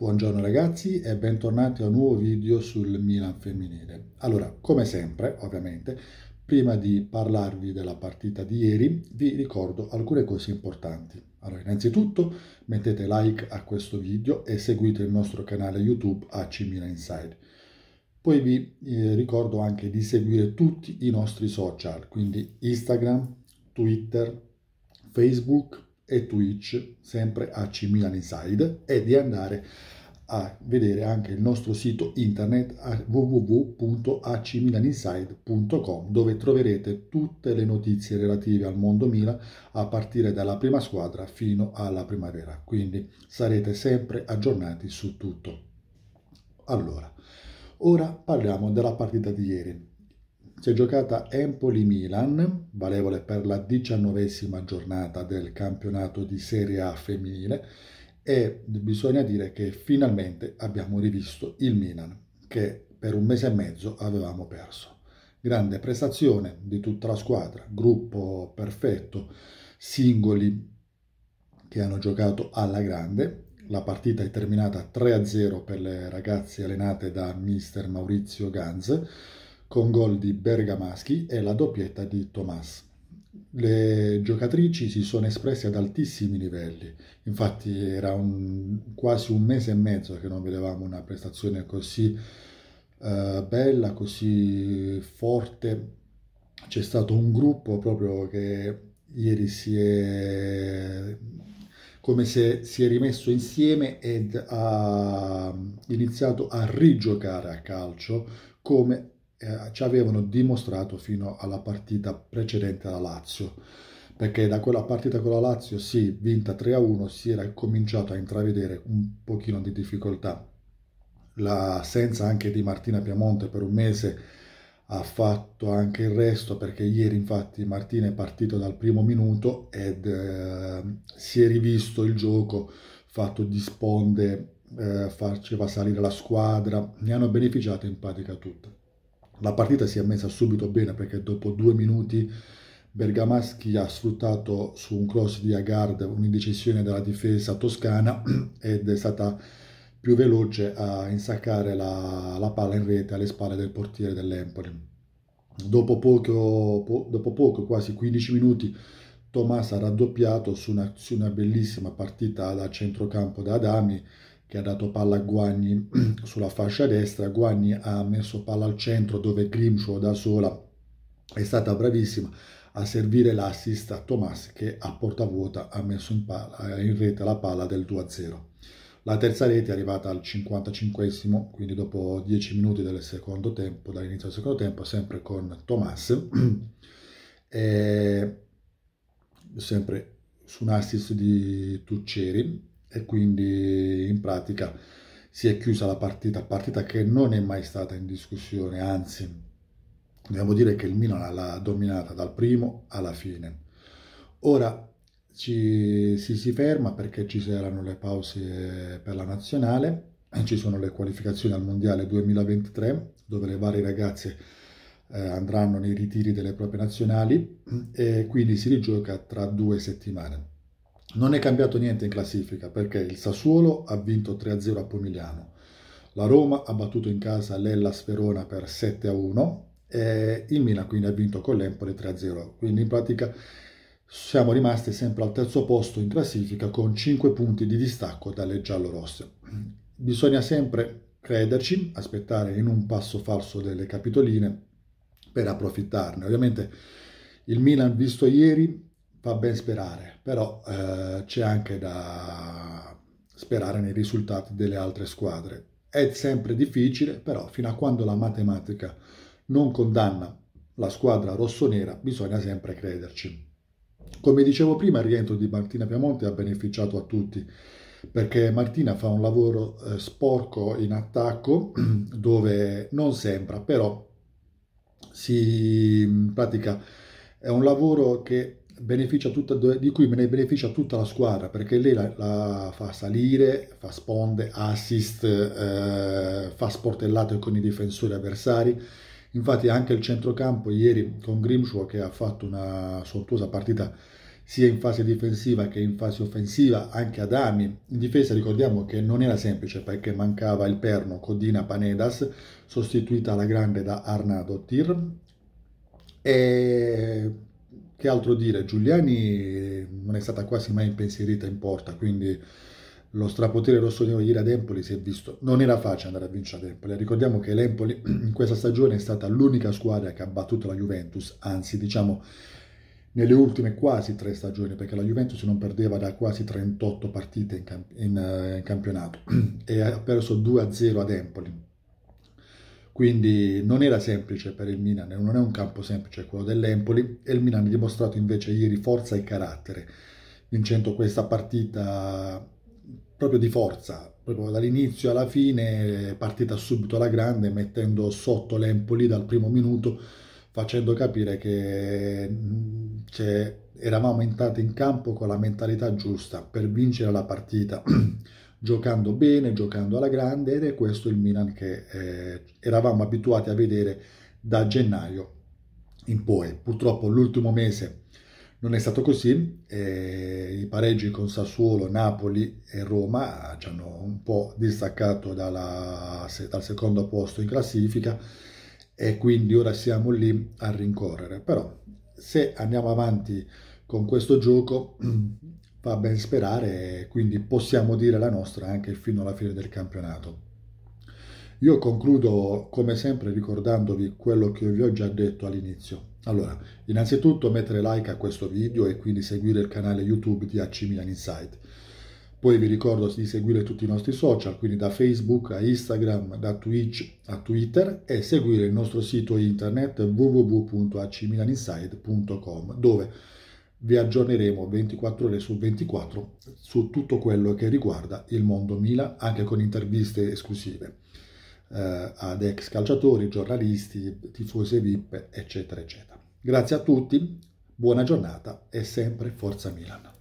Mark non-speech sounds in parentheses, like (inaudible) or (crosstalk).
Buongiorno ragazzi e bentornati a un nuovo video sul Milan femminile. Allora, come sempre, ovviamente, prima di parlarvi della partita di ieri, vi ricordo alcune cose importanti. Allora, innanzitutto mettete like a questo video e seguite il nostro canale YouTube AC Milan Inside. Poi vi eh, ricordo anche di seguire tutti i nostri social, quindi Instagram, Twitter, Facebook, e Twitch, sempre a Milan Inside, e di andare a vedere anche il nostro sito internet www.acmilaninside.com dove troverete tutte le notizie relative al mondo Milan a partire dalla prima squadra fino alla primavera, quindi sarete sempre aggiornati su tutto. Allora, ora parliamo della partita di ieri si è giocata Empoli-Milan, valevole per la diciannovesima giornata del campionato di Serie A femminile, e bisogna dire che finalmente abbiamo rivisto il Milan, che per un mese e mezzo avevamo perso. Grande prestazione di tutta la squadra, gruppo perfetto, singoli che hanno giocato alla grande. La partita è terminata 3-0 per le ragazze allenate da mister Maurizio Ganz con gol di Bergamaschi e la doppietta di Tomas. Le giocatrici si sono espresse ad altissimi livelli, infatti era un, quasi un mese e mezzo che non vedevamo una prestazione così eh, bella, così forte. C'è stato un gruppo proprio che ieri si è come se si è rimesso insieme ed ha iniziato a rigiocare a calcio come eh, ci avevano dimostrato fino alla partita precedente alla Lazio perché da quella partita con la Lazio, sì, vinta 3-1, si era cominciato a intravedere un pochino di difficoltà. L'assenza anche di Martina Piamonte per un mese ha fatto anche il resto, perché ieri infatti Martina è partito dal primo minuto ed eh, si è rivisto il gioco fatto di sponde, eh, faceva salire la squadra, ne hanno beneficiato in pratica tutte. La partita si è messa subito bene perché dopo due minuti Bergamaschi ha sfruttato su un cross di Agard un'indecisione della difesa toscana (clears throat) ed è stata più veloce a insaccare la, la palla in rete alle spalle del portiere dell'Empoli. Dopo poco, po, dopo poco, quasi 15 minuti, Tomás ha raddoppiato su una, su una bellissima partita da centrocampo da Adami che ha dato palla a Guagni (clears throat) sulla fascia destra, Guagni ha messo palla al centro dove Grimshaw da sola è stata bravissima a servire l'assist a Tomas che a porta vuota ha messo in, palla, eh, in rete la palla del 2-0. La terza rete è arrivata al 55 quindi dopo 10 minuti del secondo tempo, dall'inizio del secondo tempo, sempre con Tomas, (clears throat) eh, sempre su un assist di Tucceri, e quindi in pratica si è chiusa la partita, partita che non è mai stata in discussione, anzi dobbiamo dire che il Milan l'ha dominata dal primo alla fine. Ora ci, si, si ferma perché ci saranno le pause per la nazionale, ci sono le qualificazioni al Mondiale 2023 dove le varie ragazze eh, andranno nei ritiri delle proprie nazionali e quindi si rigioca tra due settimane. Non è cambiato niente in classifica perché il Sassuolo ha vinto 3-0 a Pomigliano, la Roma ha battuto in casa l'Ella Sperona per 7-1 e il Milan quindi ha vinto con l'Empoli 3-0. Quindi in pratica siamo rimasti sempre al terzo posto in classifica con 5 punti di distacco dalle giallorosse. Bisogna sempre crederci, aspettare in un passo falso delle capitoline per approfittarne. Ovviamente il Milan visto ieri fa ben sperare, però eh, c'è anche da sperare nei risultati delle altre squadre. È sempre difficile, però fino a quando la matematica non condanna la squadra rossonera bisogna sempre crederci. Come dicevo prima, il rientro di Martina Piamonte ha beneficiato a tutti perché Martina fa un lavoro eh, sporco in attacco (clears throat) dove non sembra, però si pratica è un lavoro che tutta, di cui ne beneficia tutta la squadra perché lei la, la fa salire, fa sponde, assist, eh, fa sportellate con i difensori avversari. Infatti anche il centrocampo ieri con Grimshaw che ha fatto una sontuosa partita sia in fase difensiva che in fase offensiva, anche ad Ami. In difesa ricordiamo che non era semplice perché mancava il perno Codina Panedas, sostituita alla grande da Arnado Tir. E che altro dire, Giuliani non è stata quasi mai impensierita in porta, quindi lo strapotere rossonero ieri ad Empoli si è visto. Non era facile andare a vincere ad Empoli. Ricordiamo che l'Empoli (clears throat) in questa stagione è stata l'unica squadra che ha battuto la Juventus, anzi diciamo nelle ultime quasi tre stagioni, perché la Juventus non perdeva da quasi 38 partite in, camp- in, eh, in campionato (clears throat) e ha perso 2-0 ad Empoli quindi non era semplice per il Milan, non è un campo semplice quello dell'Empoli e il Milan ha dimostrato invece ieri forza e carattere, vincendo questa partita proprio di forza, proprio dall'inizio alla fine, partita subito alla grande, mettendo sotto l'Empoli dal primo minuto, facendo capire che cioè, eravamo entrati in campo con la mentalità giusta per vincere la partita. (clears throat) giocando bene, giocando alla grande ed è questo il Milan che eh, eravamo abituati a vedere da gennaio in poi. Purtroppo l'ultimo mese non è stato così, eh, i pareggi con Sassuolo, Napoli e Roma ci hanno un po' distaccato dalla, se, dal secondo posto in classifica e quindi ora siamo lì a rincorrere. Però se andiamo avanti con questo gioco (clears throat) fa ben sperare e quindi possiamo dire la nostra anche fino alla fine del campionato. Io concludo come sempre ricordandovi quello che vi ho già detto all'inizio. Allora, innanzitutto mettere like a questo video e quindi seguire il canale YouTube di AC Milan Insight. Poi vi ricordo di seguire tutti i nostri social, quindi da Facebook a Instagram, da Twitch a Twitter e seguire il nostro sito internet www.acmilaninsight.com dove vi aggiorneremo 24 ore su 24 su tutto quello che riguarda il mondo Milan, anche con interviste esclusive eh, ad ex calciatori, giornalisti, tifose VIP, eccetera, eccetera. Grazie a tutti, buona giornata e sempre Forza Milan.